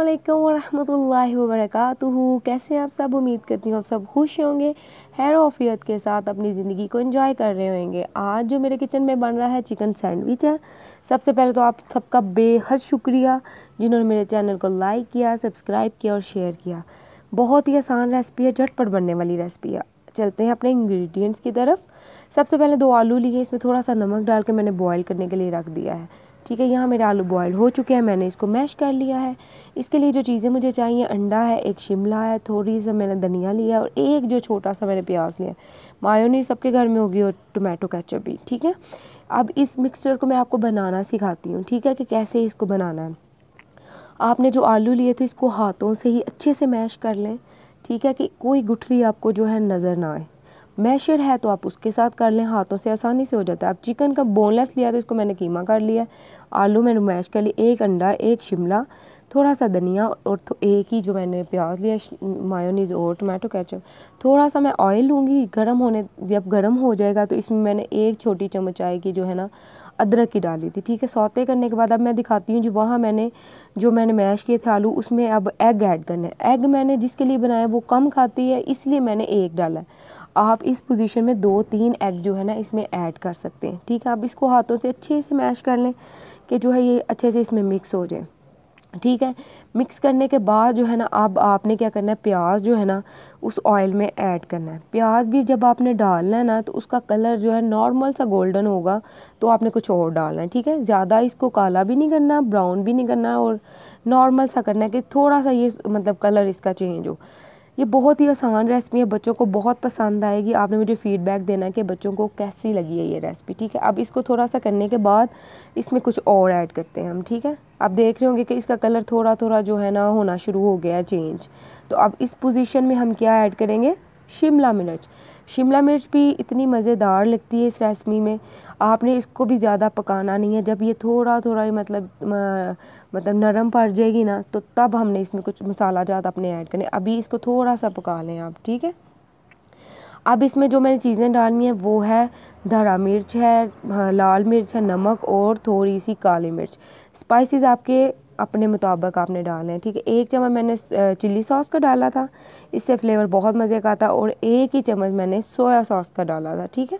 अल्लाम वरहमल वबरक कैसे हैं आप सब उम्मीद करती हूँ आप सब खुश होंगे हैर ऑफियत के साथ अपनी ज़िंदगी को इंजॉय कर रहे होंगे आज जो मेरे किचन में बन रहा है चिकन सैंडविच है सबसे पहले तो आप सबका बेहद शुक्रिया जिन्होंने मेरे चैनल को लाइक किया सब्सक्राइब किया और शेयर किया बहुत ही आसान रेसिपी है झटपट बनने वाली रेसिपी है चलते हैं अपने इंग्रेडिएंट्स की तरफ सबसे पहले दो आलू लिए इसमें थोड़ा सा नमक डाल के मैंने बॉयल करने के लिए रख दिया है ठीक है यहाँ मेरे आलू बॉयल हो चुके हैं मैंने इसको मैश कर लिया है इसके लिए जो चीज़ें मुझे चाहिए अंडा है एक शिमला है थोड़ी सा मैंने धनिया लिया और एक जो छोटा सा मैंने प्याज लिया मायोनीज सबके घर में होगी और टोमेटो कैचअप भी ठीक है अब इस मिक्सचर को मैं आपको बनाना सिखाती हूँ ठीक है कि कैसे इसको बनाना है आपने जो आलू लिए थे इसको हाथों से ही अच्छे से मैश कर लें ठीक है कि कोई गुठली आपको जो है नज़र ना आए मैशर है तो आप उसके साथ कर लें हाथों से आसानी से हो जाता है आप चिकन का बोनलेस लिया तो इसको मैंने कीमा कर लिया आलू मैंने मैश कर लिया एक अंडा एक शिमला थोड़ा सा धनिया और तो एक ही जो मैंने प्याज लिया मायोनीज और टमाटो कैचअप थोड़ा सा मैं ऑयल लूँगी गर्म होने जब गर्म हो जाएगा तो इसमें मैंने एक छोटी चम्मच चाय की जो है ना अदरक की डाली थी ठीक है सौते करने के बाद अब मैं दिखाती हूँ जो वहाँ मैंने जो मैंने मैश किए थे आलू उसमें अब एग ऐड करना है एग मैंने जिसके लिए बनाया वो कम खाती है इसलिए मैंने एक डाला है आप इस पोजीशन में दो तीन एग जो है ना इसमें ऐड कर सकते हैं ठीक है आप इसको हाथों से अच्छे से मैश कर लें कि जो है ये अच्छे से इसमें मिक्स हो जाए ठीक है मिक्स करने के बाद जो है ना अब आपने क्या करना है प्याज जो है ना उस ऑयल में ऐड करना है प्याज भी जब आपने डालना है ना तो उसका कलर जो है नॉर्मल सा गोल्डन होगा तो आपने कुछ और डालना है ठीक है ज़्यादा इसको काला भी नहीं करना ब्राउन भी नहीं करना और नॉर्मल सा करना है कि थोड़ा सा ये मतलब कलर इसका चेंज हो ये बहुत ही आसान रेसिपी है बच्चों को बहुत पसंद आएगी आपने मुझे फीडबैक देना है कि बच्चों को कैसी लगी है ये रेसिपी ठीक है अब इसको थोड़ा सा करने के बाद इसमें कुछ और ऐड करते हैं हम ठीक है आप देख रहे होंगे कि इसका कलर थोड़ा थोड़ा जो है ना होना शुरू हो गया चेंज तो अब इस पोजीशन में हम क्या ऐड करेंगे शिमला मिर्च शिमला मिर्च भी इतनी मज़ेदार लगती है इस रेसिपी में आपने इसको भी ज़्यादा पकाना नहीं है जब ये थोड़ा थोड़ा ही मतलब मतलब नरम पड़ जाएगी ना तो तब हमने इसमें कुछ मसाला ज़्यादा अपने ऐड करने अभी इसको थोड़ा सा पका लें आप ठीक है अब इसमें जो मैंने चीज़ें डालनी है वो है धरा मिर्च है लाल मिर्च है नमक और थोड़ी सी काली मिर्च स्पाइसेस आपके अपने मुताबिक आपने डालना है ठीक है एक चम्मच मैंने चिली सॉस का डाला था इससे फ्लेवर बहुत मज़े का आता और एक ही चम्मच मैंने सोया सॉस का डाला था ठीक है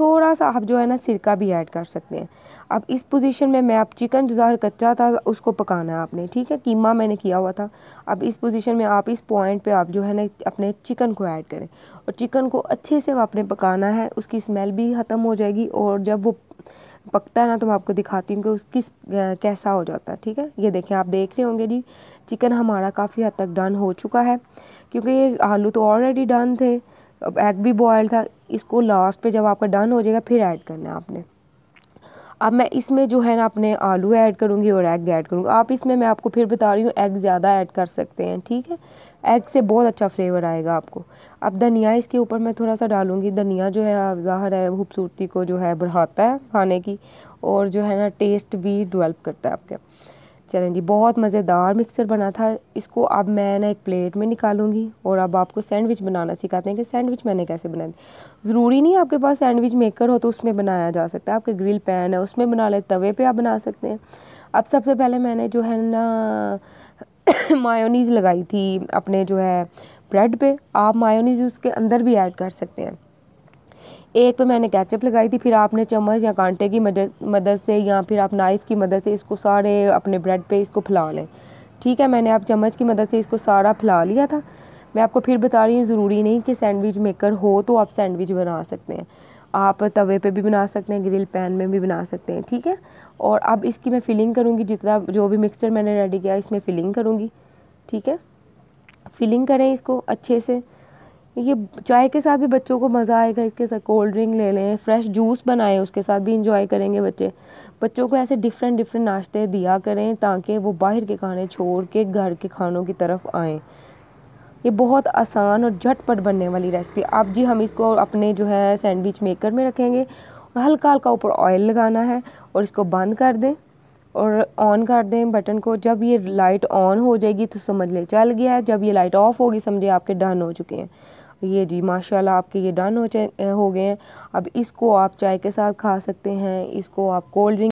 थोड़ा सा आप जो है ना सिरका भी ऐड कर सकते हैं अब इस पोजीशन में मैं अब चिकन जो ज़ाहिर कच्चा था उसको पकाना है आपने ठीक है कीमा मैंने किया हुआ था अब इस पोजीशन में आप इस पॉइंट पे आप जो है ना अपने चिकन को ऐड करें और चिकन को अच्छे से आपने पकाना है उसकी स्मेल भी ख़त्म हो जाएगी और जब वो पकता है ना तो मैं आपको दिखाती हूँ कि उसकी कैसा हो जाता है ठीक है ये देखें आप देख रहे होंगे जी चिकन हमारा काफ़ी हद तक डन हो चुका है क्योंकि ये आलू तो ऑलरेडी डन थे अब एग भी बॉयल था इसको लास्ट पे जब आपका डन हो जाएगा फिर ऐड करना है आपने अब मैं इसमें जो है ना अपने आलू ऐड करूँगी और एग ऐड करूँगी आप इसमें मैं आपको फिर बता रही हूँ एग ज़्यादा ऐड कर सकते हैं ठीक है एग से बहुत अच्छा फ्लेवर आएगा आपको अब धनिया इसके ऊपर मैं थोड़ा सा डालूँगी धनिया जो है ज़ाहर है खूबसूरती को जो है बढ़ाता है खाने की और जो है ना टेस्ट भी डिवेल्प करता है आपके चलें जी बहुत मज़ेदार मिक्सर बना था इसको अब मैं ना एक प्लेट में निकालूंगी और अब आपको सैंडविच बनाना सिखाते हैं कि सैंडविच मैंने कैसे बनाई ज़रूरी नहीं आपके पास सैंडविच मेकर हो तो उसमें बनाया जा सकता है आपके ग्रिल पैन है उसमें बना ले तवे पे आप बना सकते हैं अब सबसे पहले मैंने जो है ना मायोनीज़ लगाई थी अपने जो है ब्रेड पे आप मायोनीज़ उसके अंदर भी ऐड कर सकते हैं एक पे तो मैंने कैचअप लगाई थी फिर आपने चम्मच या कांटे की मदद मदद से या फिर आप नाइफ़ की मदद से इसको सारे अपने ब्रेड पे इसको फैला लें ठीक है मैंने आप चम्मच की मदद से इसको सारा फैला लिया था मैं आपको फिर बता रही हूँ ज़रूरी नहीं कि सैंडविच मेकर हो तो आप सैंडविच बना सकते हैं आप तवे पे भी बना सकते हैं ग्रिल पैन में भी बना सकते हैं ठीक है और अब इसकी मैं फिलिंग करूँगी जितना जो भी मिक्सचर मैंने रेडी किया इसमें फिलिंग करूँगी ठीक है फिलिंग करें इसको अच्छे से ये चाय के साथ भी बच्चों को मज़ा आएगा इसके साथ कोल्ड ड्रिंक ले लें फ्रेश जूस बनाएं उसके साथ भी इंजॉय करेंगे बच्चे बच्चों को ऐसे डिफरेंट डिफरेंट नाश्ते दिया करें ताकि वो बाहर के खाने छोड़ के घर के खानों की तरफ आएँ ये बहुत आसान और झटपट बनने वाली रेसिपी आप जी हम इसको अपने जो है सैंडविच मेकर में रखेंगे और हल्का हल्का ऊपर ऑयल लगाना है और इसको बंद कर दें और ऑन कर दें बटन को जब ये लाइट ऑन हो जाएगी तो समझ लें चल गया है जब ये लाइट ऑफ होगी समझिए आपके डन हो चुके हैं ये जी माशाल्लाह आपके ये डन हो हो गए हैं अब इसको आप चाय के साथ खा सकते हैं इसको आप कोल्ड ड्रिंक